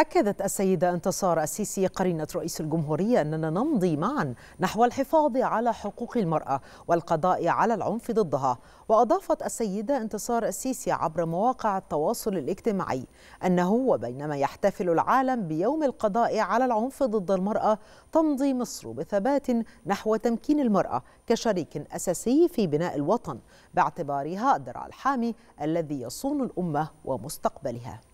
أكدت السيدة انتصار السيسي قرينة رئيس الجمهورية أننا نمضي معا نحو الحفاظ على حقوق المرأة والقضاء على العنف ضدها وأضافت السيدة انتصار السيسي عبر مواقع التواصل الاجتماعي أنه وبينما يحتفل العالم بيوم القضاء على العنف ضد المرأة تمضي مصر بثبات نحو تمكين المرأة كشريك أساسي في بناء الوطن باعتبارها الدرع الحامي الذي يصون الأمة ومستقبلها